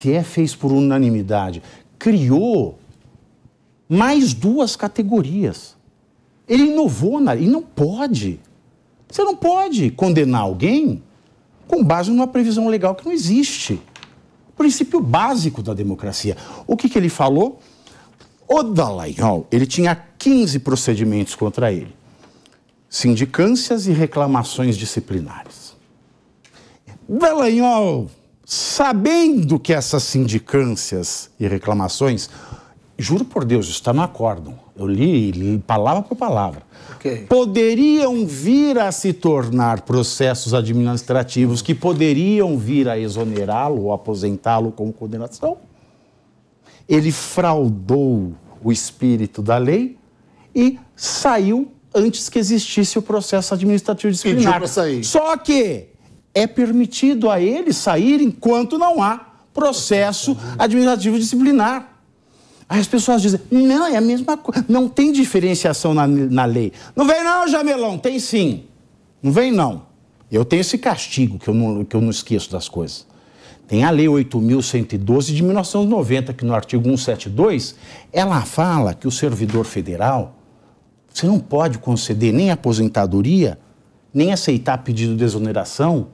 TE fez por unanimidade, criou mais duas categorias. Ele inovou na, e não pode. Você não pode condenar alguém com base numa previsão legal que não existe. princípio básico da democracia. O que, que ele falou? O Dallagnol, ele tinha 15 procedimentos contra ele. Sindicâncias e reclamações disciplinares. Dallagnol, sabendo que essas sindicâncias e reclamações, juro por Deus, está no acórdão, eu li, li palavra por palavra, okay. poderiam vir a se tornar processos administrativos que poderiam vir a exonerá-lo ou aposentá-lo como condenação. Ele fraudou o espírito da lei e saiu antes que existisse o processo administrativo disciplinar. Só que é permitido a ele sair enquanto não há processo administrativo disciplinar. Aí as pessoas dizem, não, é a mesma coisa, não tem diferenciação na, na lei. Não vem não, Jamelão, tem sim. Não vem não. Eu tenho esse castigo que eu não, que eu não esqueço das coisas. Tem a Lei 8.112 de 1990, que no artigo 172, ela fala que o servidor federal, você não pode conceder nem aposentadoria, nem aceitar pedido de exoneração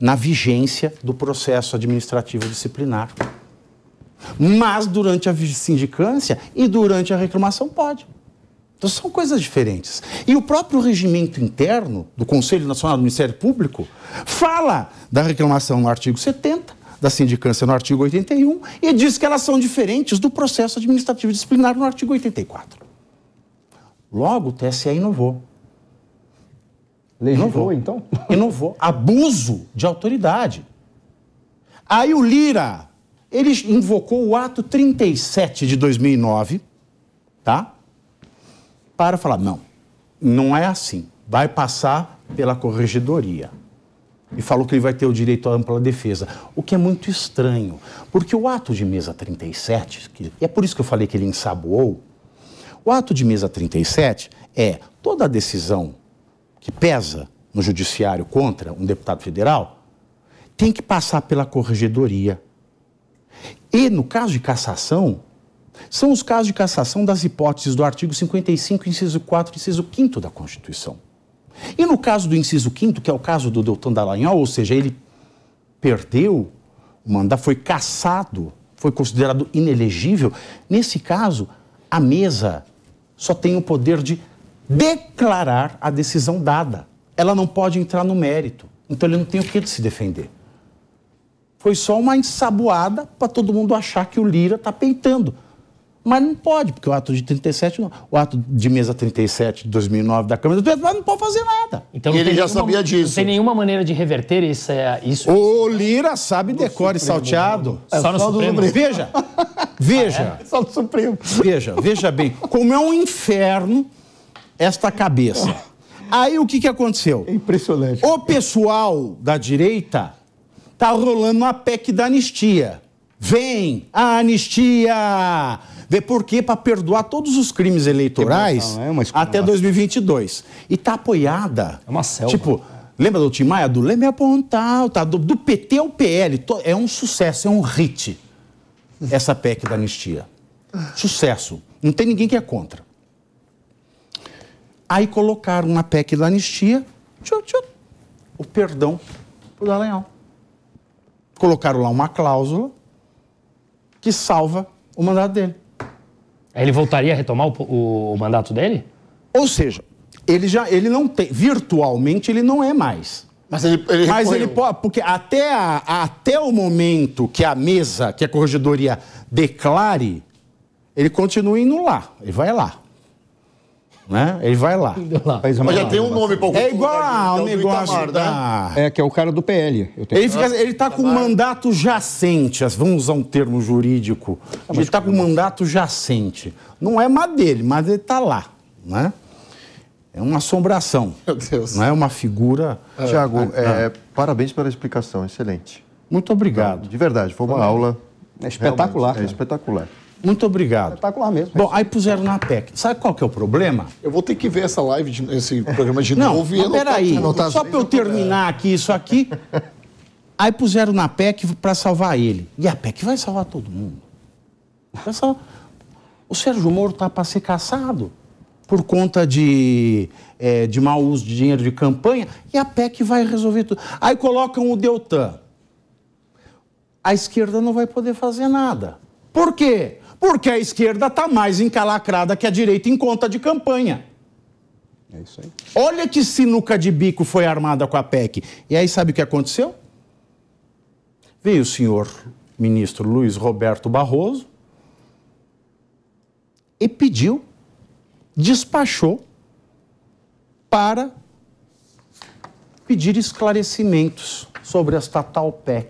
na vigência do processo administrativo disciplinar. Mas durante a sindicância e durante a reclamação pode. Então são coisas diferentes. E o próprio regimento interno do Conselho Nacional do Ministério Público fala da reclamação no artigo 70, da sindicância no artigo 81 e diz que elas são diferentes do processo administrativo disciplinar no artigo 84. Logo, o TSE inovou. Legislou, então? Inovou. Abuso de autoridade. Aí o Lira, ele invocou o ato 37 de 2009, tá? Para falar, não, não é assim. Vai passar pela corregedoria. E falou que ele vai ter o direito à ampla defesa, o que é muito estranho, porque o ato de mesa 37, que, e é por isso que eu falei que ele ensaboou, o ato de mesa 37 é toda decisão que pesa no judiciário contra um deputado federal, tem que passar pela corregedoria. E no caso de cassação, são os casos de cassação das hipóteses do artigo 55, inciso 4 e inciso 5 da Constituição. E no caso do inciso 5 que é o caso do doutor Dallagnol, ou seja, ele perdeu o mandato, foi cassado, foi considerado inelegível, nesse caso, a mesa só tem o poder de declarar a decisão dada. Ela não pode entrar no mérito. Então ele não tem o que de se defender. Foi só uma ensaboada para todo mundo achar que o Lira está peitando. Mas não pode, porque o ato de 37, não. o ato de mesa 37 de 2009 da Câmara dos Deputados não pode fazer nada. Então, ele já nenhuma, sabia disso. Não tem nenhuma maneira de reverter isso. É, isso o Lira sabe decore Supremo, salteado. É, só é no só Supremo. Veja, veja. Ah, é? Só no Supremo. Veja, veja bem. Como é um inferno esta cabeça. Ah. Aí o que, que aconteceu? É impressionante. O pessoal da direita tá rolando uma PEC da anistia. Vem a anistia! Vê por quê? Para perdoar todos os crimes eleitorais é até 2022. Né? E tá apoiada. É uma selva. Tipo, lembra do Tim Maia? Do Leme Apontal, tá? Do, do PT ao PL. É um sucesso, é um hit. Essa PEC da anistia. Sucesso. Não tem ninguém que é contra. Aí colocaram uma PEC da anistia, tchut, tchut, o perdão para o Dallagnol. Colocaram lá uma cláusula que salva o mandato dele. Aí ele voltaria a retomar o, o, o mandato dele? Ou seja, ele já ele não tem virtualmente ele não é mais mas ele, ele mas ele pode porque até a, até o momento que a mesa que a corregedoria declare ele continua indo lá ele vai lá né? Ele vai lá. lá. Mas já tem um nome pra É igual ao negócio né? da... É, que é o cara do PL. Ele, fica, ele tá com um mandato jacente, vamos usar um termo jurídico. Ah, ele está com um assim? mandato jacente. Não é má dele, mas ele está lá, né? É uma assombração. Meu Deus. Não é uma figura... Ah. Ah, é. Tiago, é, parabéns pela explicação, excelente. Muito obrigado. de verdade, foi uma Também. aula... É espetacular. É espetacular. Muito obrigado. Espetacular mesmo. Bom, aí puseram na PEC. Sabe qual que é o problema? Eu vou ter que ver essa live, de, esse programa de não, novo Não, Peraí, anotar só para eu terminar aqui isso aqui. aí puseram na PEC para salvar ele. E a PEC vai salvar todo mundo. Vai O Sérgio Moro está para ser caçado por conta de, é, de mau uso de dinheiro de campanha e a PEC vai resolver tudo. Aí colocam o Deltan. A esquerda não vai poder fazer nada. Por quê? Porque a esquerda está mais encalacrada que a direita em conta de campanha. É isso aí. Olha que sinuca de bico foi armada com a PEC. E aí sabe o que aconteceu? Veio o senhor ministro Luiz Roberto Barroso e pediu, despachou para pedir esclarecimentos sobre esta tal PEC.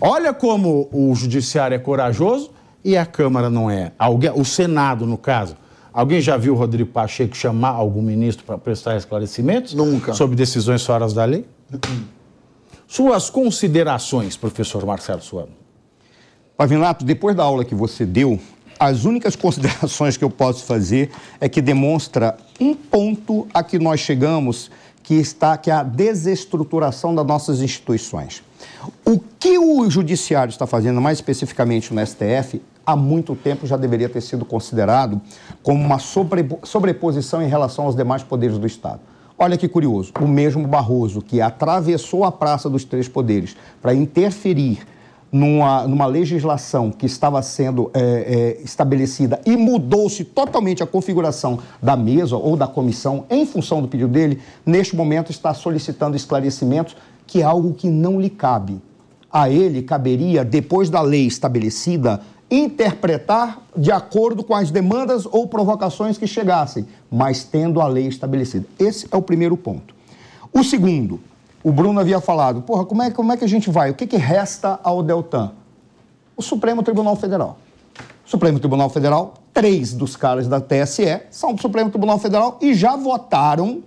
Olha como o judiciário é corajoso e a Câmara não é. Alguém, o Senado, no caso. Alguém já viu o Rodrigo Pacheco chamar algum ministro para prestar esclarecimentos? Nunca. Sobre decisões fora da lei? Suas considerações, professor Marcelo Suano. Pavinato, depois da aula que você deu, as únicas considerações que eu posso fazer é que demonstra um ponto a que nós chegamos que está que é a desestruturação das nossas instituições. O que o judiciário está fazendo, mais especificamente no STF, há muito tempo já deveria ter sido considerado como uma sobreposição em relação aos demais poderes do Estado. Olha que curioso, o mesmo Barroso que atravessou a Praça dos Três Poderes para interferir numa, numa legislação que estava sendo é, é, estabelecida e mudou-se totalmente a configuração da mesa ou da comissão em função do pedido dele, neste momento está solicitando esclarecimentos, que é algo que não lhe cabe. A ele caberia, depois da lei estabelecida, interpretar de acordo com as demandas ou provocações que chegassem, mas tendo a lei estabelecida. Esse é o primeiro ponto. O segundo, o Bruno havia falado, porra, como é, como é que a gente vai? O que, que resta ao Deltan? O Supremo Tribunal Federal. O Supremo Tribunal Federal, três dos caras da TSE são do Supremo Tribunal Federal e já votaram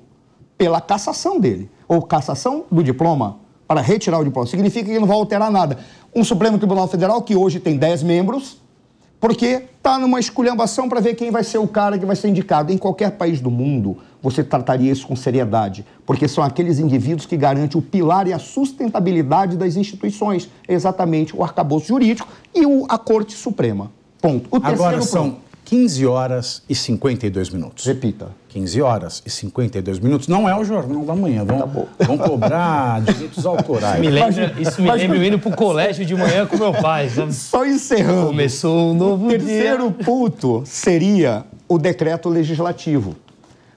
pela cassação dele, ou cassação do diploma, para retirar o diploma. Significa que não vai alterar nada. Um Supremo Tribunal Federal que hoje tem 10 membros, porque está numa esculhambação para ver quem vai ser o cara que vai ser indicado. Em qualquer país do mundo, você trataria isso com seriedade, porque são aqueles indivíduos que garantem o pilar e a sustentabilidade das instituições, exatamente o arcabouço jurídico e o, a Corte Suprema. Ponto. O Agora são ponto. 15 horas e 52 minutos. Repita. 15 horas e 52 minutos. Não é o Jornal da Manhã. Vão, tá cobrar direitos autorais. Isso me lembra, isso me lembra eu indo pro colégio de manhã com meu pai. Sabe? Só encerrando. Começou um novo o terceiro dia. ponto seria o decreto legislativo.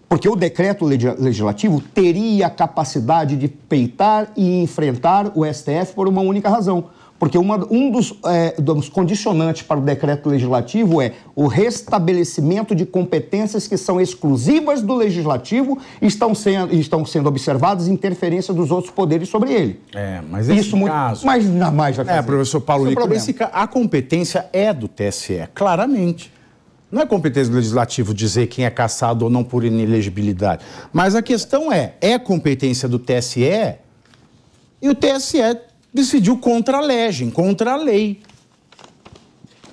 Porque o decreto legislativo teria a capacidade de peitar e enfrentar o STF por uma única razão. Porque uma, um dos, é, dos, condicionantes para o decreto legislativo é o restabelecimento de competências que são exclusivas do legislativo e estão sendo, estão sendo observadas interferência dos outros poderes sobre ele. É, mas esse Isso caso... Muito, mas jamais vai é, fazer. É, professor Paulo Nicolau, é a competência é do TSE, claramente. Não é competência do legislativo dizer quem é cassado ou não por inelegibilidade. Mas a questão é: é competência do TSE? E o TSE decidiu contra a legem, contra a lei.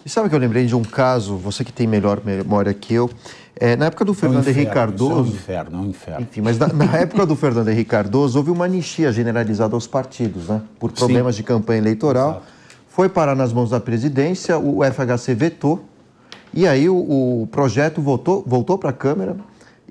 E sabe que eu lembrei de um caso, você que tem melhor memória que eu, é, na época do Fernando é um inferno, Henrique Cardoso. É um inferno, é um inferno. Enfim, mas na, na época do Fernando Henrique Cardoso houve uma anistia generalizada aos partidos, né? Por problemas Sim. de campanha eleitoral. Exato. Foi parar nas mãos da presidência, o FHC vetou e aí o, o projeto voltou, voltou para a Câmara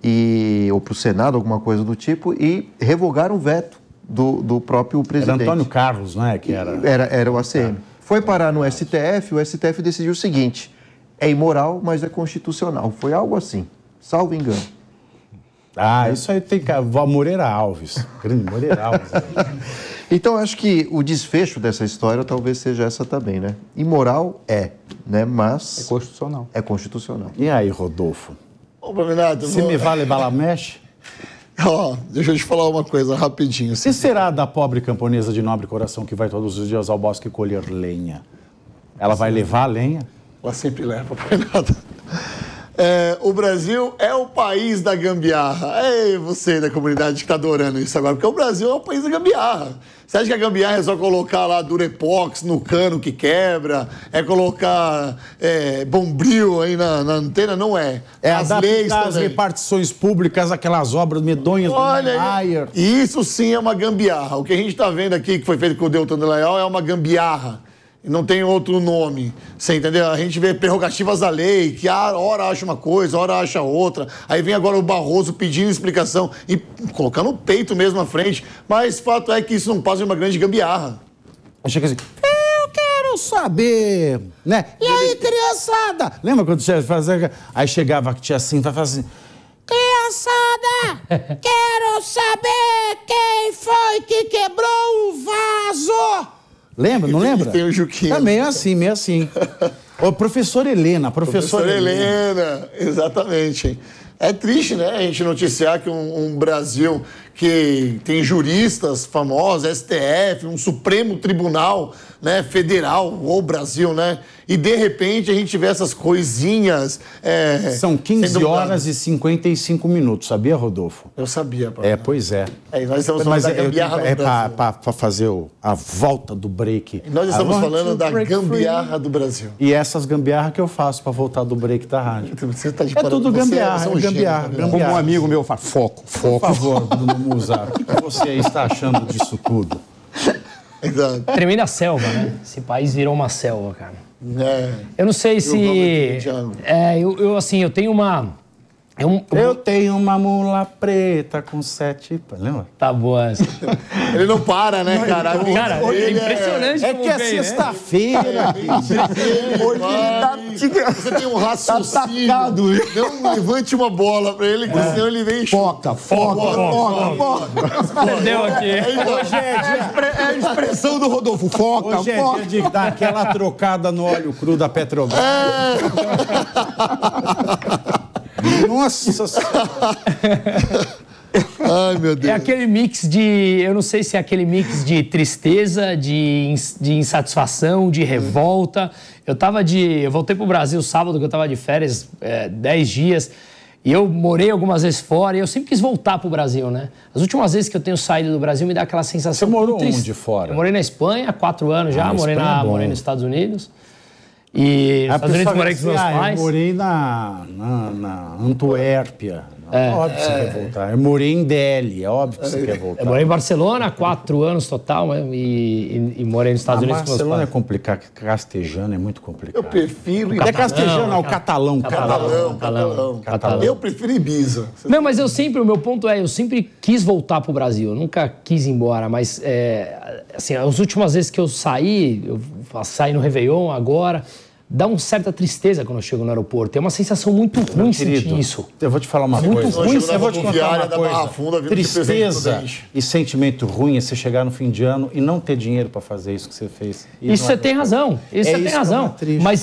e, ou para o Senado, alguma coisa do tipo, e revogaram o veto do, do próprio presidente. Era Antônio Carlos, não é? Que era... Era, era o ACM. É. Foi parar no STF, o STF decidiu o seguinte: é imoral, mas é constitucional. Foi algo assim, salvo engano. Ah, isso aí tem que. Moreira Alves. Grande Moreira Alves. então, acho que o desfecho dessa história talvez seja essa também, né? Imoral é, né? Mas. É constitucional. É constitucional. E aí, Rodolfo? Ô, Bernardo. Se me vale bala mexe. Ó, oh, deixa eu te falar uma coisa rapidinho. Assim. E será da pobre camponesa de nobre coração que vai todos os dias ao bosque colher lenha? Ela vai levar a lenha? Ela sempre leva, Bernardo. É, o Brasil é o país da gambiarra. É você da comunidade que está adorando isso agora, porque o Brasil é o país da gambiarra. Você acha que a gambiarra é só colocar lá durepox no cano que quebra? É colocar é, bombril aí na, na, antena? Não é. É as leis as repartições públicas, aquelas obras medonhas Olha, do Mayer. Isso sim é uma gambiarra. O que a gente está vendo aqui, que foi feito com o Deltan Leal, é uma gambiarra não tem outro nome. Você entendeu? A gente vê prerrogativas da lei, que a ah, hora acha uma coisa, a hora acha outra. Aí vem agora o Barroso pedindo explicação e colocando o peito mesmo à frente. Mas fato é que isso não passa de uma grande gambiarra. Chega assim, eu quero saber, né? E aí, criançada? Lembra quando você fazia... Aí chegava a tia assim, vai fazer assim... Criançada, quero saber quem foi que quebrou o vaso! Lembra? Não lembra? tem o Juquinha. Tá meio assim, meio assim. Ô, professora Helena, professora, professora Helena. Helena. exatamente. É triste, né, a gente noticiar que um, um Brasil que tem juristas famosos, STF, um Supremo Tribunal né, Federal, ou Brasil, né? E de repente a gente vê essas coisinhas. É, São 15 horas e 55 minutos, sabia, Rodolfo? Eu sabia, pai. É, pois é. é nós estamos falando da gambiarra é do Brasil. É para fazer o, a volta do break. E nós estamos falando da gambiarra free. do Brasil. E essas gambiarras que eu faço para voltar do break da rádio. Você tá de é tudo gambiarra. Você é, gambiarra, Como um amigo meu fala, foco, foco. Por favor, Bruno usar o que você está achando disso tudo? Exato. Tremenda selva, né? Esse país virou uma selva, cara. É. Eu não sei se. É, eu, eu, assim, eu tenho uma. É um, eu, tenho uma mula preta com sete. Lembra? Tá boa essa. ele não para, né, cara? cara, é impressionante. É, que é né? sexta-feira. É, hoje ele tá. Você tem um tá raciocínio. Tá não levante uma bola pra ele, é. senão ele vem. Foca, foca, foca, foca. Perdeu aqui. Hoje é, é, é, a expressão do Rodolfo. Foca, hoje foca. dia é de dar aquela trocada no óleo cru da Petrobras. É. Nossa Senhora! Ai, meu Deus. É aquele mix de. Eu não sei se é aquele mix de tristeza, de, de insatisfação, de revolta. Eu tava de. Eu voltei pro Brasil sábado, que eu tava de férias, é, dias. E eu morei algumas vezes fora e eu sempre quis voltar pro Brasil, né? As últimas vezes que eu tenho saído do Brasil me dá aquela sensação. Você morou onde fora? Eu morei na Espanha há quatro anos já, ah, morei, na, é morei nos Estados Unidos. E a Estados Unidos morei com meus ah, Eu morei na, na, na Antuérpia. É. é, óbvio que você é. quer voltar. Eu é morei em Delhi, é óbvio que você quer voltar. Eu morei em Barcelona quatro anos total né? e, e, e morei nos Estados ah, Unidos Barcelona é complicado, castejano é muito complicado. Eu prefiro... Não é castejano, não, é o catalão. Catalão, catalão. catalão. Eu prefiro Ibiza. Não, mas eu sempre, o meu ponto é, eu sempre quis voltar pro Brasil, eu nunca quis ir embora, mas é, assim, as últimas vezes que eu saí, eu saí no Réveillon agora dá uma certa tristeza quando eu chego no aeroporto. É uma sensação muito ruim sentir isso. Eu vou te falar uma muito coisa. Ruim, eu, eu vou te contar uma coisa. Funda, tristeza e sentimento ruim é você chegar no fim de ano e não ter dinheiro para fazer isso que você fez. Isso você é tem razão. Isso é você tem é razão. Mas